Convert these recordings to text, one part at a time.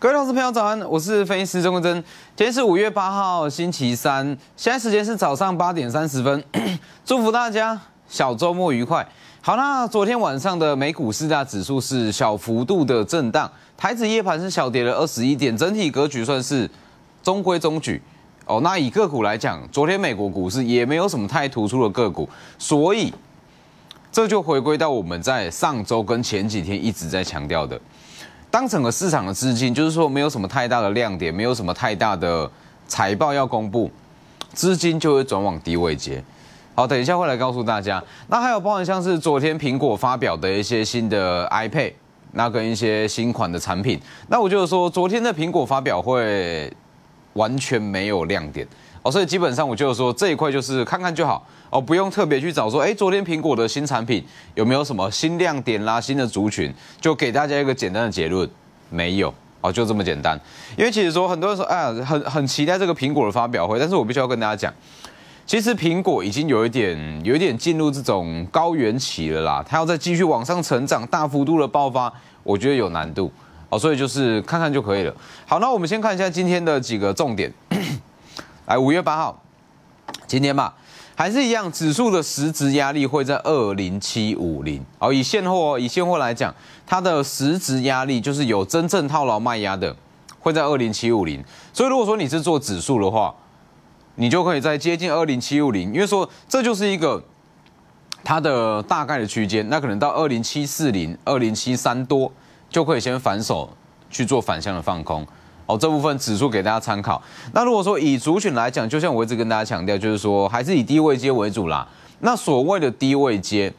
各位老事、朋友，早安！我是分析师钟国珍，今天是五月八号，星期三，现在时间是早上八点三十分。祝福大家小周末愉快。好，那昨天晚上的美股四大指数是小幅度的震荡，台指夜盘是小跌了二十一点，整体格局算是中规中矩。哦，那以个股来讲，昨天美国股市也没有什么太突出的个股，所以这就回归到我们在上周跟前几天一直在强调的。当整个市场的资金，就是说没有什么太大的亮点，没有什么太大的财报要公布，资金就会转往低位接。好，等一下会来告诉大家。那还有包含像是昨天苹果发表的一些新的 iPad，那跟一些新款的产品。那我就是说，昨天的苹果发表会完全没有亮点。哦，所以基本上，我就是说这一块就是看看就好哦，不用特别去找说，哎，昨天苹果的新产品有没有什么新亮点啦，新的族群，就给大家一个简单的结论，没有哦，就这么简单。因为其实说很多人说，哎，很很期待这个苹果的发表会，但是我必须要跟大家讲，其实苹果已经有一点，有一点进入这种高原期了啦，它要再继续往上成长，大幅度的爆发，我觉得有难度哦，所以就是看看就可以了。好，那我们先看一下今天的几个重点。来五月八号，今天吧，还是一样，指数的实值压力会在二零七五零。哦，以现货哦，以现货来讲，它的实值压力就是有真正套牢卖压的，会在二零七五零。所以如果说你是做指数的话，你就可以在接近二零七五零，因为说这就是一个它的大概的区间，那可能到二零七四零、二零七三多就可以先反手去做反向的放空。哦，这部分指数给大家参考。那如果说以族群来讲，就像我一直跟大家强调，就是说还是以低位接为主啦。那所谓的低位接，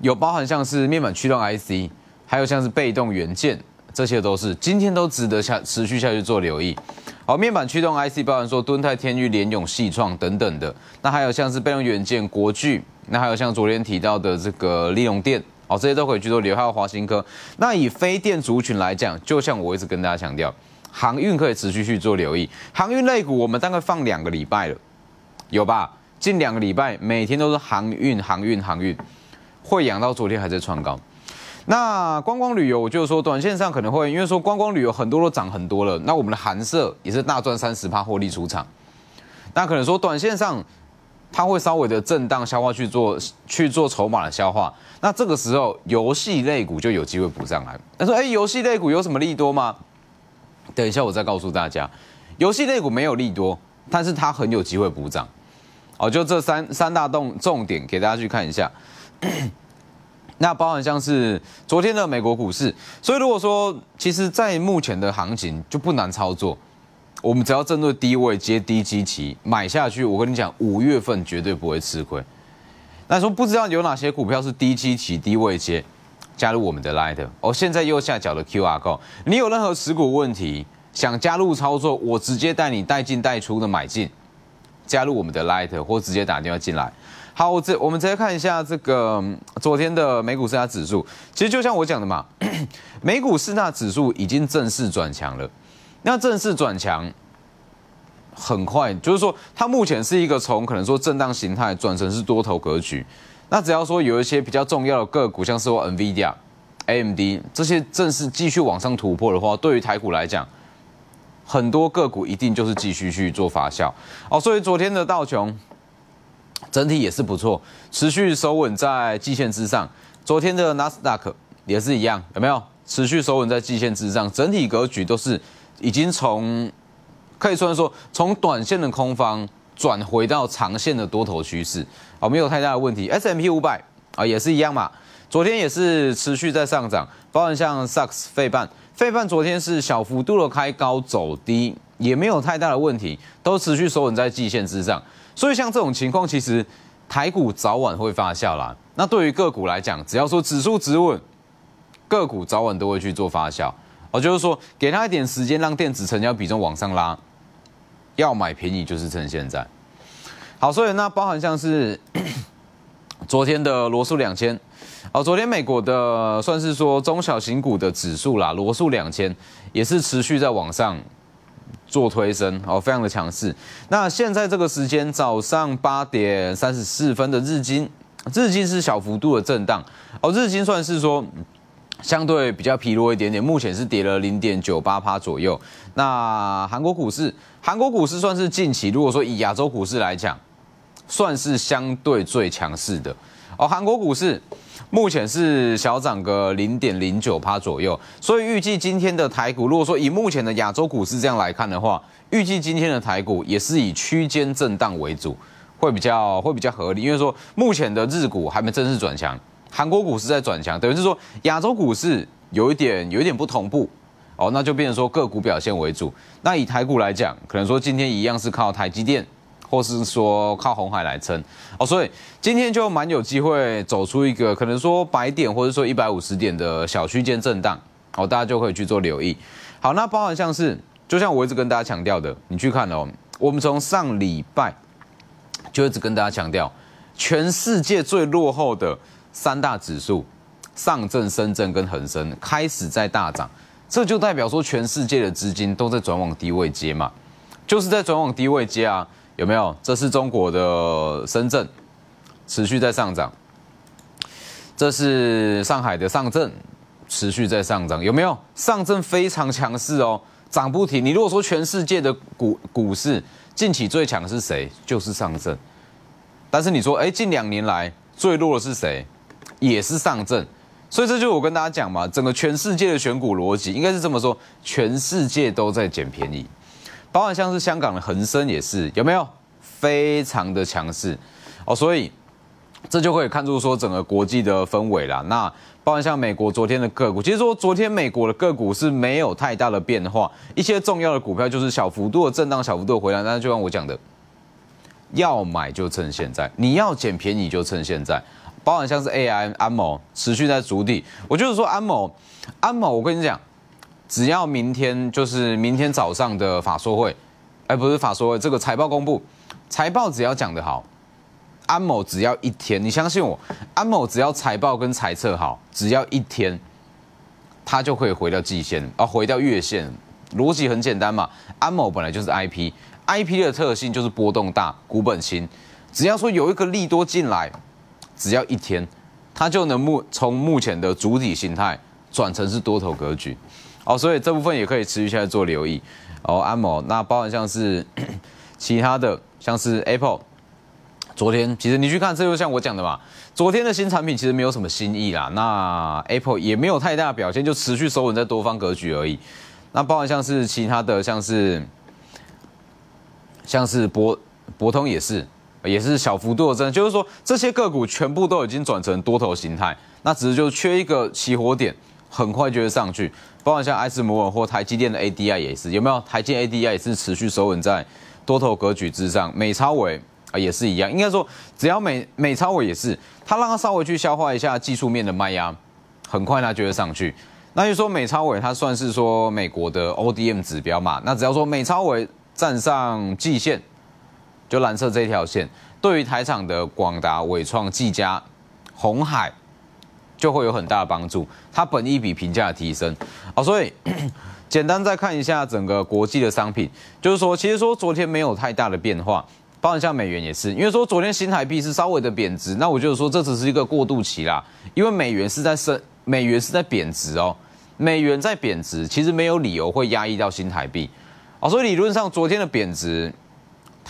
有包含像是面板驱动 IC，还有像是被动元件，这些都是今天都值得下持续下去做留意。好，面板驱动 IC 包含说敦泰、天域、联咏、细创等等的。那还有像是被动元件国巨，那还有像昨天提到的这个利用电。哦，这些都可以去做留意华新科。那以非电族群来讲，就像我一直跟大家强调，航运可以持续去做留意。航运类股我们大概放两个礼拜了，有吧？近两个礼拜每天都是航运、航运、航运，会养到昨天还在创高。那观光旅游，我就说短线上可能会因为说观光旅游很多都涨很多了，那我们的寒舍也是大赚三十趴获利出场。那可能说短线上。它会稍微的震荡消化去做去做筹码的消化，那这个时候游戏类股就有机会补上来。他说哎，游戏类股有什么利多吗？等一下我再告诉大家，游戏类股没有利多，但是它很有机会补涨。哦，就这三三大动重点给大家去看一下。那包含像是昨天的美国股市，所以如果说其实，在目前的行情就不难操作。我们只要针对低位接低基期买下去，我跟你讲，五月份绝对不会吃亏。那说不知道有哪些股票是低基期、低位接，加入我们的 l i g h t 哦，现在右下角的 QR Code。你有任何持股问题，想加入操作，我直接带你带进带出的买进，加入我们的 l i g h t 或直接打电话进来。好，我这我们直接看一下这个昨天的美股四大指数。其实就像我讲的嘛，美股四大指数已经正式转强了。那正式转强，很快就是说，它目前是一个从可能说震荡形态转成是多头格局。那只要说有一些比较重要的个股，像是说 NVIDIA、AMD 这些正式继续往上突破的话，对于台股来讲，很多个股一定就是继续去做发酵。哦。所以昨天的道琼整体也是不错，持续收稳在季线之上。昨天的纳斯达克也是一样，有没有持续收稳在季线之上？整体格局都是。已经从可以说说从短线的空方转回到长线的多头趋势啊，没有太大的问题。S M P 五百啊也是一样嘛，昨天也是持续在上涨。包含像 S k s 费半，费半昨天是小幅度的开高走低，也没有太大的问题，都持续收稳在季线之上。所以像这种情况，其实台股早晚会发酵啦。那对于个股来讲，只要说指数止稳，个股早晚都会去做发酵。哦，就是说，给他一点时间，让电子成交比重往上拉。要买便宜，就是趁现在。好，所以那包含像是 昨天的罗素两千，哦，昨天美国的算是说中小型股的指数啦，罗素两千也是持续在往上做推升，哦，非常的强势。那现在这个时间，早上八点三十四分的日经，日经是小幅度的震荡，哦，日经算是说。相对比较疲弱一点点，目前是跌了零点九八趴左右。那韩国股市，韩国股市算是近期如果说以亚洲股市来讲，算是相对最强势的。哦，韩国股市目前是小涨个零点零九趴左右。所以预计今天的台股，如果说以目前的亚洲股市这样来看的话，预计今天的台股也是以区间震荡为主，会比较会比较合理，因为说目前的日股还没正式转强。韩国股市在转强，等于是说亚洲股市有一点有一点不同步哦，那就变成说个股表现为主。那以台股来讲，可能说今天一样是靠台积电，或是说靠红海来撑哦，所以今天就蛮有机会走出一个可能说百点，或者说一百五十点的小区间震荡哦，大家就可以去做留意。好，那包含像是就像我一直跟大家强调的，你去看哦，我们从上礼拜就一直跟大家强调，全世界最落后的。三大指数，上证、深圳跟恒生开始在大涨，这就代表说全世界的资金都在转往低位接嘛，就是在转往低位接啊，有没有？这是中国的深圳持续在上涨，这是上海的上证持续在上涨，有没有？上证非常强势哦，涨不停。你如果说全世界的股股市近期最强的是谁？就是上证。但是你说，哎，近两年来最弱的是谁？也是上证，所以这就是我跟大家讲嘛，整个全世界的选股逻辑应该是这么说，全世界都在捡便宜，包括像是香港的恒生也是有没有，非常的强势哦，所以这就可以看出说整个国际的氛围啦。那包括像美国昨天的个股，其实说昨天美国的个股是没有太大的变化，一些重要的股票就是小幅度的震荡，小幅度的回来。但是就像我讲的，要买就趁现在，你要捡便宜就趁现在。包含像是 A I 安某持续在筑底，我就是说安某，安某，我跟你讲，只要明天就是明天早上的法说会，哎，不是法说会，这个财报公布，财报只要讲得好，安某只要一天，你相信我，安某只要财报跟财测好，只要一天，他就可以回到季线，啊，回到月线，逻辑很简单嘛，安某本来就是 I P，I P 的特性就是波动大，股本轻，只要说有一个利多进来。只要一天，它就能目从目前的主体形态转成是多头格局，哦，所以这部分也可以持续下来做留意，哦，安某，那包含像是 其他的，像是 Apple，昨天其实你去看，这就像我讲的嘛，昨天的新产品其实没有什么新意啦，那 Apple 也没有太大的表现，就持续收稳在多方格局而已，那包含像是其他的，像是像是博博通也是。也是小幅度的增，就是说这些个股全部都已经转成多头形态，那只是就缺一个起火点，很快就会上去。包括像埃斯摩或台积电的 ADI 也是，有没有？台积 ADI 也是持续守稳在多头格局之上。美超伟啊也是一样，应该说只要美美超伟也是，它让它稍微去消化一下技术面的卖压，很快它就会上去。那就说美超伟它算是说美国的 ODM 指标嘛，那只要说美超伟站上季线。就蓝色这一条线，对于台场的广达、伟创、技嘉、红海就会有很大的帮助，它本益比评价的提升啊，所以 简单再看一下整个国际的商品，就是说其实说昨天没有太大的变化，包括像美元也是，因为说昨天新台币是稍微的贬值，那我就得说这只是一个过渡期啦，因为美元是在升，美元是在贬值哦，美元在贬值，其实没有理由会压抑到新台币啊，所以理论上昨天的贬值。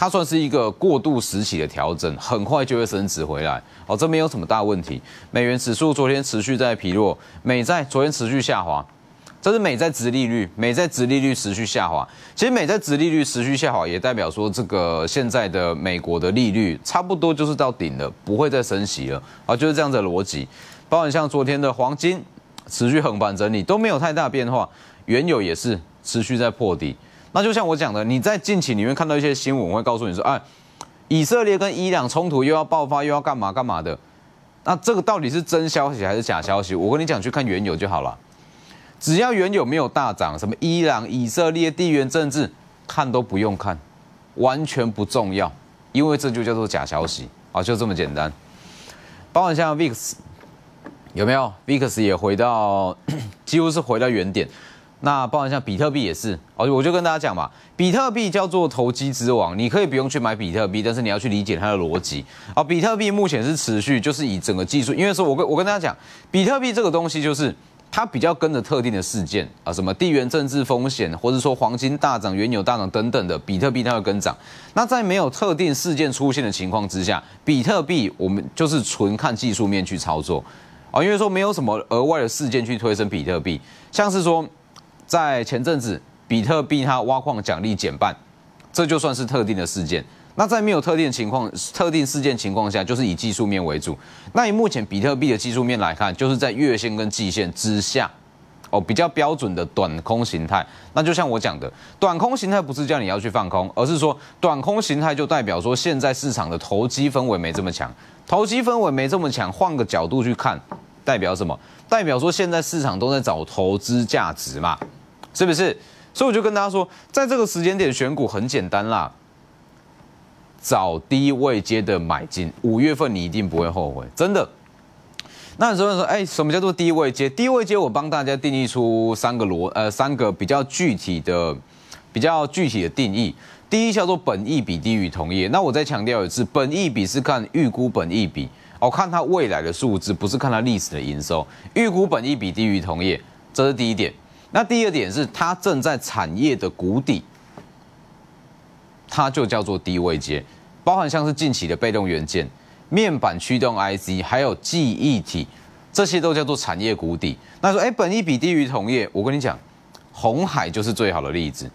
它算是一个过渡时期的调整，很快就会升值回来。哦，这没有什么大问题。美元指数昨天持续在疲弱，美债昨天持续下滑，这是美债值利率，美债值利率持续下滑。其实美债值利率持续下滑，也代表说这个现在的美国的利率差不多就是到顶了，不会再升息了。啊，就是这样的逻辑。包括像昨天的黄金，持续横盘整理，都没有太大变化。原油也是持续在破底。那就像我讲的，你在近期里面看到一些新闻，我会告诉你说，哎，以色列跟伊朗冲突又要爆发，又要干嘛干嘛的，那这个到底是真消息还是假消息？我跟你讲，去看原油就好了。只要原油没有大涨，什么伊朗、以色列地缘政治，看都不用看，完全不重要，因为这就叫做假消息啊，就这么简单。包括像 VIX 有没有？VIX 也回到，几乎是回到原点。那包含像比特币也是哦，我就跟大家讲嘛，比特币叫做投机之王，你可以不用去买比特币，但是你要去理解它的逻辑啊。比特币目前是持续，就是以整个技术，因为说我跟我跟大家讲，比特币这个东西就是它比较跟着特定的事件啊，什么地缘政治风险，或者说黄金大涨、原油大涨等等的，比特币它会跟涨。那在没有特定事件出现的情况之下，比特币我们就是纯看技术面去操作啊，因为说没有什么额外的事件去推升比特币，像是说。在前阵子，比特币它挖矿奖励减半，这就算是特定的事件。那在没有特定情况、特定事件情况下，就是以技术面为主。那以目前比特币的技术面来看，就是在月线跟季线之下，哦，比较标准的短空形态。那就像我讲的，短空形态不是叫你要去放空，而是说短空形态就代表说现在市场的投机氛围没这么强，投机氛围没这么强。换个角度去看，代表什么？代表说现在市场都在找投资价值嘛。是不是？所以我就跟大家说，在这个时间点选股很简单啦，找低位接的买进，五月份你一定不会后悔，真的。那多人说，哎，什么叫做低位接？低位接，我帮大家定义出三个逻呃三个比较具体的、比较具体的定义。第一叫做本益比低于同业，那我再强调一次，本益比是看预估本益比，哦，看它未来的数字，不是看它历史的营收。预估本益比低于同业，这是第一点。那第二点是，它正在产业的谷底，它就叫做低位阶，包含像是近期的被动元件、面板驱动 IC，还有记忆体，这些都叫做产业谷底。那说，哎，本益比低于同业，我跟你讲，红海就是最好的例子。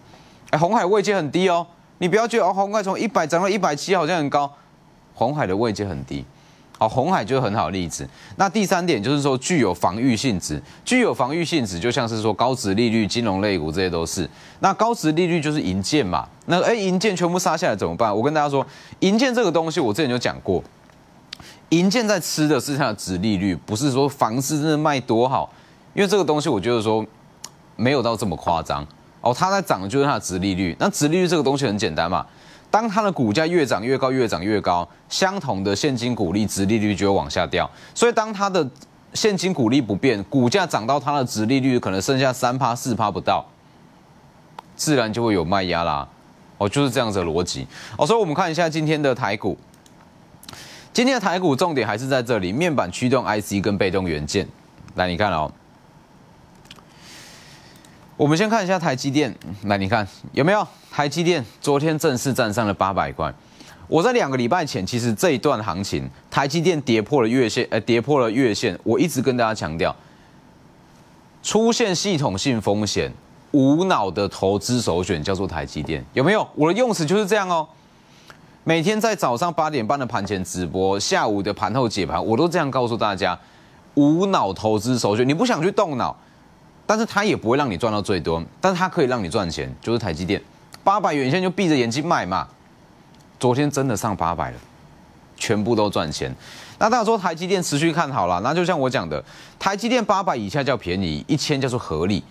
哎，红海位阶很低哦，你不要觉得哦，红海从一百涨到一百七好像很高，红海的位阶很低。红海就是很好例子。那第三点就是说具有防御性质，具有防御性质，就像是说高值利率、金融类股这些都是。那高值利率就是银建嘛？那哎，银建全部杀下来怎么办？我跟大家说，银建这个东西我之前就讲过，银建在吃的是它的值利率，不是说房子真的卖多好，因为这个东西我觉得说没有到这么夸张。哦，它在涨的就是它的值利率。那值利率这个东西很简单嘛。当它的股价越涨越高，越涨越高，相同的现金股利，值利率就会往下掉。所以当它的现金股利不变，股价涨到它的值利率可能剩下三趴四趴不到，自然就会有卖压啦。哦，就是这样子的逻辑。哦，所以我们看一下今天的台股，今天的台股重点还是在这里，面板驱动 IC 跟被动元件。来，你看哦。我们先看一下台积电，那你看有没有台积电？昨天正式站上了八百块。我在两个礼拜前，其实这一段行情，台积电跌破了月线，呃，跌破了月线，我一直跟大家强调，出现系统性风险，无脑的投资首选叫做台积电，有没有？我的用词就是这样哦。每天在早上八点半的盘前直播，下午的盘后解盘，我都这样告诉大家，无脑投资首选，你不想去动脑。但是它也不会让你赚到最多，但是它可以让你赚钱，就是台积电，八百元现在就闭着眼睛卖嘛，昨天真的上八百了，全部都赚钱。那大家说台积电持续看好了，那就像我讲的，台积电八百以下叫便宜，一千叫做合理。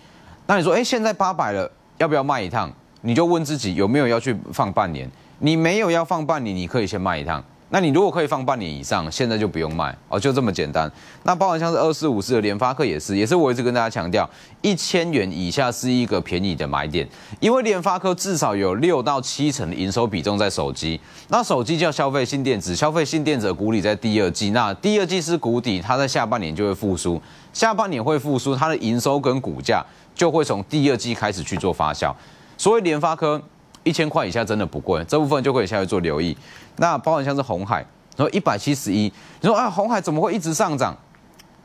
那你说，哎，现在八百了，要不要卖一趟？你就问自己有没有要去放半年，你没有要放半年，你可以先卖一趟。那你如果可以放半年以上，现在就不用卖哦，就这么简单。那包含像是二四五四的联发科也是，也是我一直跟大家强调，一千元以下是一个便宜的买点，因为联发科至少有六到七成的营收比重在手机，那手机叫消费性电子，消费性电子股里在第二季，那第二季是谷底，它在下半年就会复苏，下半年会复苏，它的营收跟股价就会从第二季开始去做发酵，所以联发科。一千块以下真的不贵，这部分就可以下去做留意。那包含像是红海，然后一百七十一，你说啊，红海怎么会一直上涨？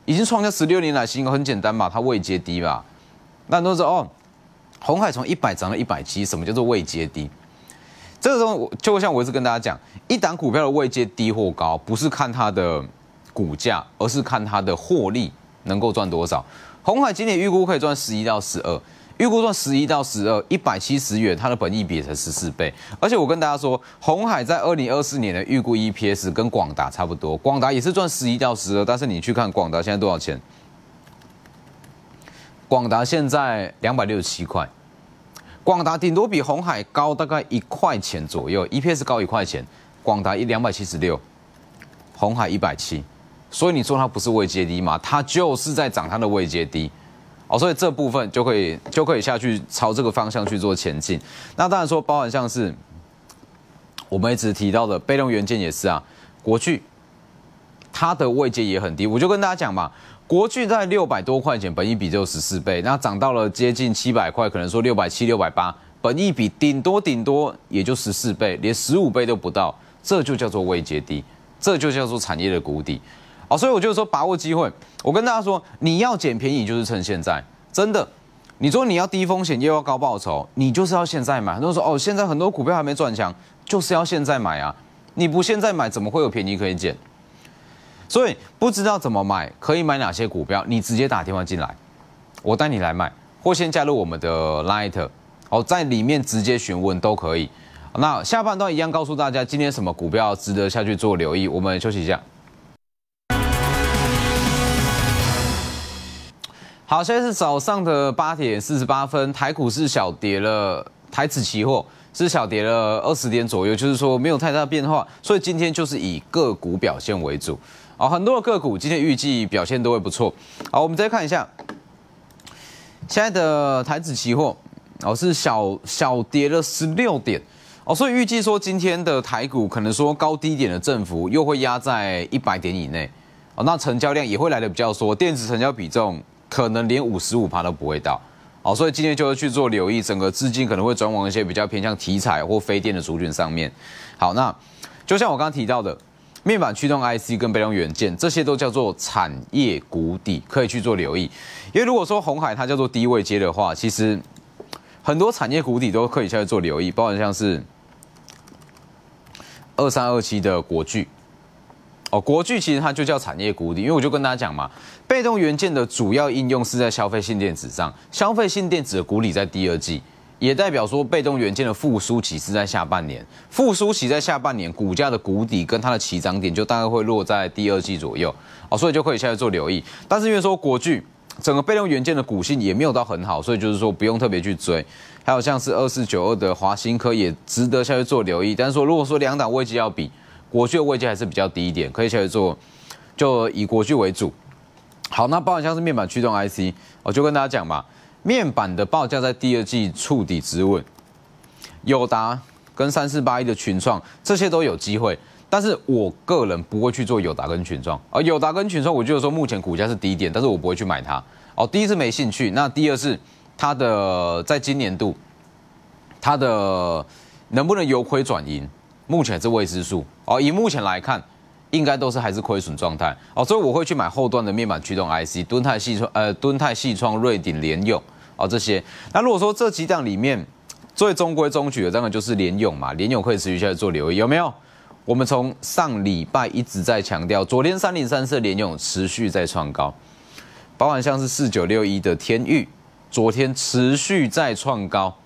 已经创下十六年的新高，很简单嘛，它未接低吧？那都是哦，红海从一百涨到一百七，什么叫做未接低？这个东候，就像我一直跟大家讲，一档股票的未接低或高，不是看它的股价，而是看它的获利能够赚多少。红海今年预估可以赚十一到十二。预估算十一到十二，一百七十元，它的本益比才十四倍。而且我跟大家说，红海在二零二四年的预估 EPS 跟广达差不多，广达也是赚十一到十二，但是你去看广达现在多少钱？广达现在两百六十七块，广达顶多比红海高大概一块钱左右，EPS 高一块钱，广达一两百七十六，红海一百七，所以你说它不是位阶低吗？它就是在涨它的位阶低。哦，所以这部分就可以就可以下去朝这个方向去做前进。那当然说，包含像是我们一直提到的被动元件也是啊，国巨它的位阶也很低。我就跟大家讲嘛，国巨在六百多块钱，本一比就十四倍，那涨到了接近七百块，可能说六百七、六百八，本一比顶多顶多也就十四倍，连十五倍都不到，这就叫做位阶低，这就叫做产业的谷底。啊，所以我就说把握机会。我跟大家说，你要捡便宜就是趁现在，真的。你说你要低风险又要高报酬，你就是要现在买。很多人说哦，现在很多股票还没赚钱，就是要现在买啊。你不现在买，怎么会有便宜可以捡？所以不知道怎么买，可以买哪些股票，你直接打电话进来，我带你来买，或先加入我们的 Light，哦，在里面直接询问都可以。那下半段一样告诉大家，今天什么股票值得下去做留意。我们休息一下。好，现在是早上的八点四十八分，台股是小跌了，台指期货是小跌了二十点左右，就是说没有太大变化，所以今天就是以个股表现为主。啊，很多的个股今天预计表现都会不错。好，我们再看一下现在的台指期货，哦，是小小跌了十六点，哦，所以预计说今天的台股可能说高低点的振幅又会压在一百点以内，哦，那成交量也会来的比较缩，电子成交比重。可能连五十五趴都不会到，哦，所以今天就是去做留意，整个资金可能会转往一些比较偏向题材或非电的族群上面。好，那就像我刚刚提到的，面板驱动 IC 跟备用元件，这些都叫做产业谷底，可以去做留意。因为如果说红海它叫做低位接的话，其实很多产业谷底都可以下去做留意，包括像是二三二七的国巨。哦，国巨其实它就叫产业谷底，因为我就跟大家讲嘛，被动元件的主要应用是在消费性电子上，消费性电子的谷底在第二季，也代表说被动元件的复苏期是在下半年，复苏期在下半年，股价的谷底跟它的起涨点就大概会落在第二季左右，哦，所以就可以下去做留意，但是因为说国巨整个被动元件的股性也没有到很好，所以就是说不用特别去追，还有像是二四九二的华新科也值得下去做留意，但是说如果说两档位置要比。国巨的位阶还是比较低一点，可以来做，就以国巨为主。好，那包含像是面板驱动 IC，我就跟大家讲嘛，面板的报价在第二季触底止稳，友达跟三四八一的群创这些都有机会，但是我个人不会去做友达跟群创，而友达跟群创，我就得说目前股价是低点，但是我不会去买它。哦，第一是没兴趣，那第二是它的在今年度它的能不能由亏转盈？目前是未知数哦。以目前来看，应该都是还是亏损状态哦，所以我会去买后端的面板驱动 IC、敦泰系创、呃敦泰系创、瑞鼎联用哦这些。那如果说这几档里面最中规中矩的，当然就是联用嘛，联用可以持续下去做留意有没有？我们从上礼拜一直在强调，昨天三零三四联用持续在创高，包含像是四九六一的天域，昨天持续在创高，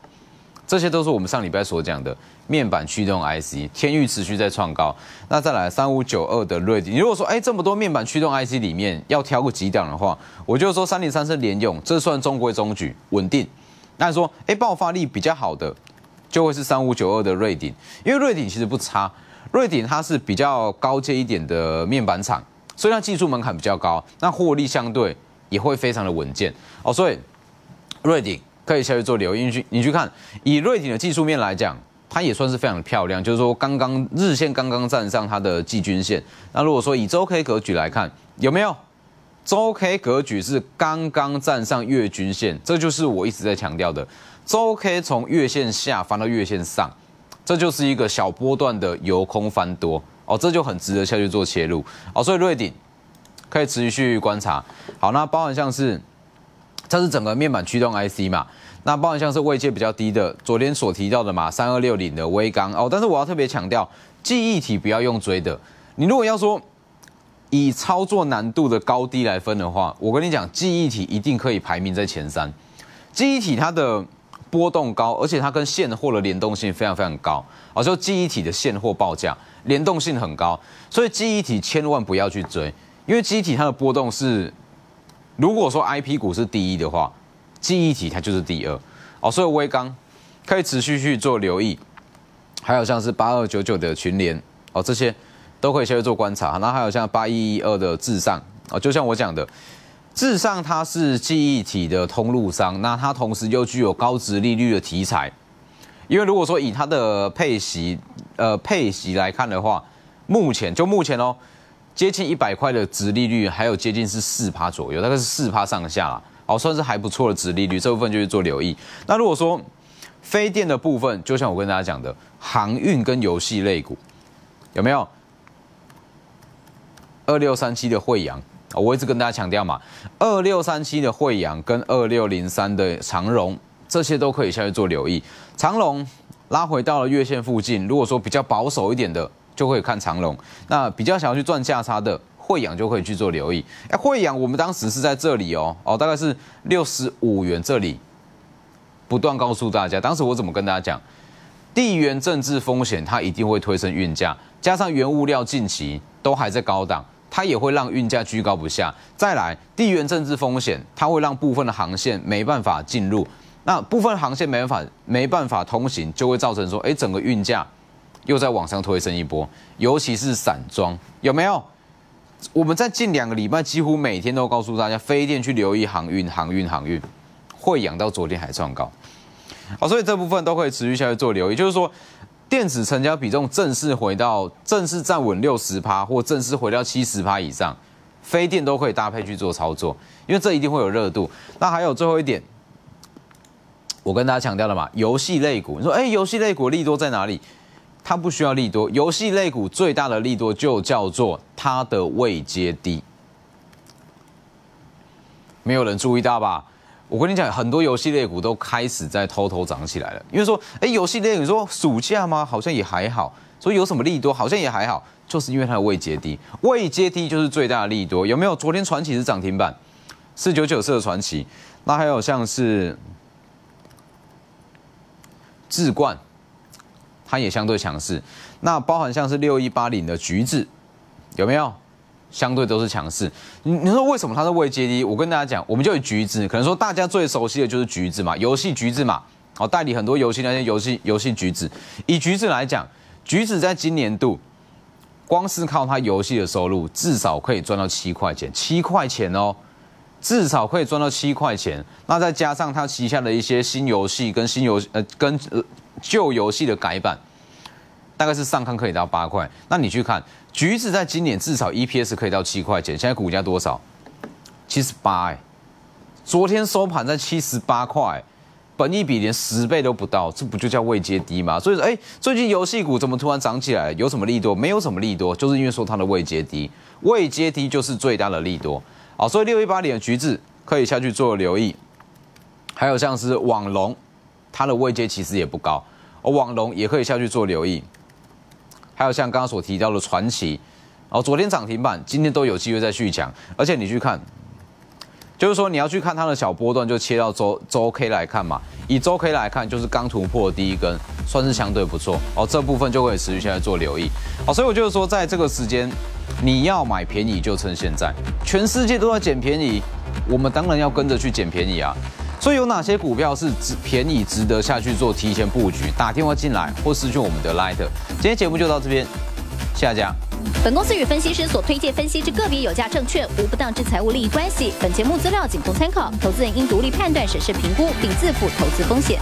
这些都是我们上礼拜所讲的。面板驱动 IC 天域持续在创高，那再来三五九二的瑞鼎。你如果说，哎，这么多面板驱动 IC 里面要挑个几档的话，我就说三零三是联用，这算中规中矩，稳定。那说，哎，爆发力比较好的，就会是三五九二的瑞鼎，因为瑞鼎其实不差，瑞鼎它是比较高阶一点的面板厂，所以它技术门槛比较高，那获利相对也会非常的稳健哦。所以瑞鼎可以下去做留进去。你去看，以瑞鼎的技术面来讲。它也算是非常漂亮，就是说刚刚日线刚刚站上它的季均线。那如果说以周 K 格局来看，有没有周 K 格局是刚刚站上月均线？这就是我一直在强调的，周 K 从月线下翻到月线上，这就是一个小波段的由空翻多哦，这就很值得下去做切入哦。所以瑞鼎可以持续去观察。好，那包含像是，这是整个面板驱动 IC 嘛？那包含像是位阶比较低的，昨天所提到的嘛，三二六零的微钢哦，但是我要特别强调，记忆体不要用追的。你如果要说以操作难度的高低来分的话，我跟你讲，记忆体一定可以排名在前三。记忆体它的波动高，而且它跟现货的联动性非常非常高，啊，就记忆体的现货报价联动性很高，所以记忆体千万不要去追，因为记忆体它的波动是，如果说 I P 股是第一的话。记忆体它就是第二哦，所以微刚可以持续去做留意，还有像是八二九九的群联哦，这些都可以先去做观察。然后还有像八一一二的智尚哦，就像我讲的，智尚它是记忆体的通路商，那它同时又具有高值利率的题材。因为如果说以它的配息呃配息来看的话，目前就目前哦接近一百块的值利率，还有接近是四趴左右，大概是四趴上下。好，算是还不错的止利率，这部分就是做留意。那如果说非电的部分，就像我跟大家讲的，航运跟游戏类股有没有？二六三七的惠阳，我一直跟大家强调嘛，二六三七的惠阳跟二六零三的长荣，这些都可以下去做留意。长荣拉回到了月线附近，如果说比较保守一点的，就可以看长荣；那比较想要去赚价差的。汇阳就可以去做留意，哎，汇阳我们当时是在这里哦，哦，大概是六十五元，这里不断告诉大家，当时我怎么跟大家讲，地缘政治风险它一定会推升运价，加上原物料近期都还在高档，它也会让运价居高不下。再来，地缘政治风险它会让部分的航线没办法进入，那部分航线没办法没办法通行，就会造成说，哎，整个运价又在往上推升一波，尤其是散装，有没有？我们在近两个礼拜几乎每天都告诉大家，飞电去留意航运，航运，航运，会阳到昨天还创高，好，所以这部分都可以持续下去做留意。就是说，电子成交比重正式回到，正式站稳六十趴，或正式回到七十趴以上，飞电都可以搭配去做操作，因为这一定会有热度。那还有最后一点，我跟大家强调了嘛，游戏类股，你说，哎，游戏类股利多在哪里？它不需要利多，游戏类股最大的利多就叫做它的未接低，没有人注意到吧？我跟你讲，很多游戏类股都开始在偷偷涨起来了，因为说，哎，游戏类股说暑假吗？好像也还好，所以有什么利多，好像也还好，就是因为它的未接低，未接低就是最大的利多，有没有？昨天传奇是涨停板，四九九四的传奇，那还有像是智冠。它也相对强势，那包含像是六一八零的橘子，有没有？相对都是强势。你你说为什么它是未接低？我跟大家讲，我们就以橘子，可能说大家最熟悉的就是橘子嘛，游戏橘子嘛，哦，代理很多游戏那些游戏游戏橘子。以橘子来讲，橘子在今年度，光是靠它游戏的收入，至少可以赚到七块钱，七块钱哦，至少可以赚到七块钱。那再加上它旗下的一些新游戏跟新游，呃，跟呃。旧游戏的改版，大概是上看可以到八块。那你去看橘子在今年至少 EPS 可以到七块钱，现在股价多少？七十八哎，昨天收盘在七十八块，本益比连十倍都不到，这不就叫未接低吗？所以说，哎，最近游戏股怎么突然涨起来？有什么利多？没有什么利多，就是因为说它的未接低，未接低就是最大的利多啊。所以六一八点的橘子可以下去做留意，还有像是网龙。它的位阶其实也不高，而网龙也可以下去做留意，还有像刚刚所提到的传奇，哦，昨天涨停板，今天都有机会再续强，而且你去看，就是说你要去看它的小波段，就切到周周 K 来看嘛，以周 K 来看，就是刚突破第一根，算是相对不错，哦，这部分就可以持续下来做留意，哦，所以我就是说，在这个时间，你要买便宜就趁现在，全世界都在捡便宜，我们当然要跟着去捡便宜啊。所以有哪些股票是值便宜、值得下去做提前布局？打电话进来或私讯我们的 Lighter。今天节目就到这边，谢谢大家。本公司与分析师所推荐分析之个别有价证券无不当之财务利益关系。本节目资料仅供参考，投资人应独立判断、审视、评估，并自负投资风险。